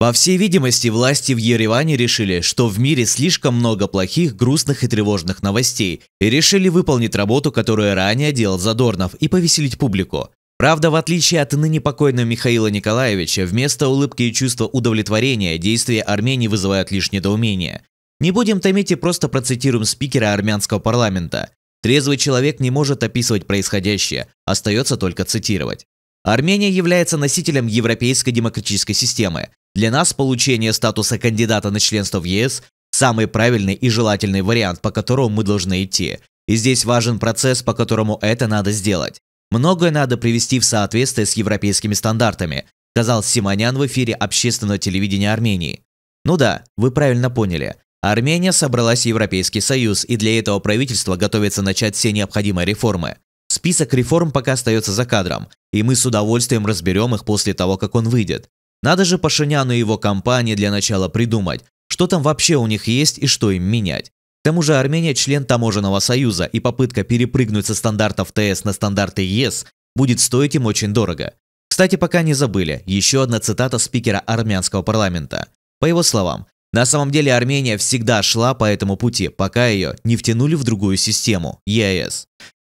По всей видимости, власти в Ереване решили, что в мире слишком много плохих, грустных и тревожных новостей, и решили выполнить работу, которую ранее делал Задорнов, и повеселить публику. Правда, в отличие от ныне покойного Михаила Николаевича, вместо улыбки и чувства удовлетворения действия Армении вызывают лишь недоумение. Не будем томить и просто процитируем спикера армянского парламента. Трезвый человек не может описывать происходящее, остается только цитировать. Армения является носителем европейской демократической системы. Для нас получение статуса кандидата на членство в ЕС – самый правильный и желательный вариант, по которому мы должны идти. И здесь важен процесс, по которому это надо сделать. Многое надо привести в соответствие с европейскими стандартами, сказал Симонян в эфире общественного телевидения Армении. Ну да, вы правильно поняли. Армения собралась в Европейский Союз, и для этого правительство готовится начать все необходимые реформы. Список реформ пока остается за кадром, и мы с удовольствием разберем их после того, как он выйдет. Надо же Пашиняну и его компании для начала придумать, что там вообще у них есть и что им менять. К тому же Армения член Таможенного союза, и попытка перепрыгнуть со стандартов ТС на стандарты ЕС будет стоить им очень дорого. Кстати, пока не забыли, еще одна цитата спикера армянского парламента. По его словам, на самом деле Армения всегда шла по этому пути, пока ее не втянули в другую систему – ЕАЭС.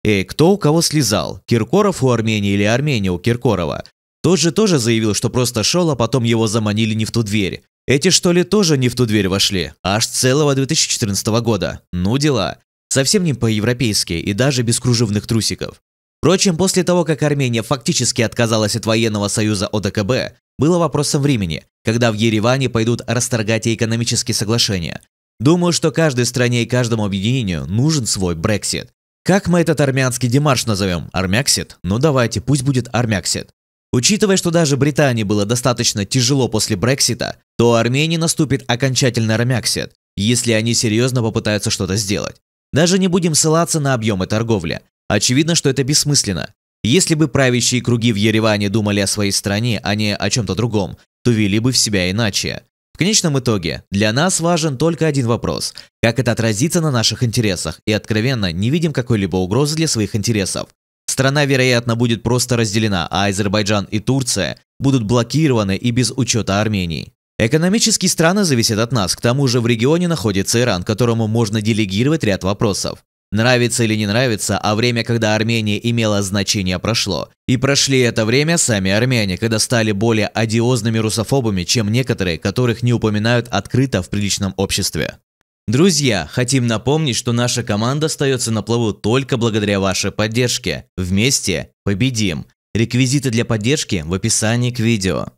Эй, кто у кого слезал? Киркоров у Армении или Армения у Киркорова? Тот же тоже заявил, что просто шел, а потом его заманили не в ту дверь. Эти что ли тоже не в ту дверь вошли? Аж целого 2014 года. Ну дела. Совсем не по-европейски и даже без кружевных трусиков. Впрочем, после того, как Армения фактически отказалась от военного союза ОДКБ, было вопросом времени, когда в Ереване пойдут расторгать и экономические соглашения. Думаю, что каждой стране и каждому объединению нужен свой Брексит. Как мы этот армянский демарш назовем? Армяксит? Ну давайте, пусть будет армяксит. Учитывая, что даже Британии было достаточно тяжело после Брексита, то Армении наступит окончательный ромяксит, если они серьезно попытаются что-то сделать. Даже не будем ссылаться на объемы торговли. Очевидно, что это бессмысленно. Если бы правящие круги в Ереване думали о своей стране, а не о чем-то другом, то вели бы в себя иначе. В конечном итоге, для нас важен только один вопрос – как это отразится на наших интересах, и откровенно не видим какой-либо угрозы для своих интересов. Страна, вероятно, будет просто разделена, а Азербайджан и Турция будут блокированы и без учета Армении. Экономические страны зависят от нас, к тому же в регионе находится Иран, которому можно делегировать ряд вопросов. Нравится или не нравится, а время, когда Армения имела значение, прошло. И прошли это время сами армяне, когда стали более одиозными русофобами, чем некоторые, которых не упоминают открыто в приличном обществе. Друзья, хотим напомнить, что наша команда остается на плаву только благодаря вашей поддержке. Вместе победим! Реквизиты для поддержки в описании к видео.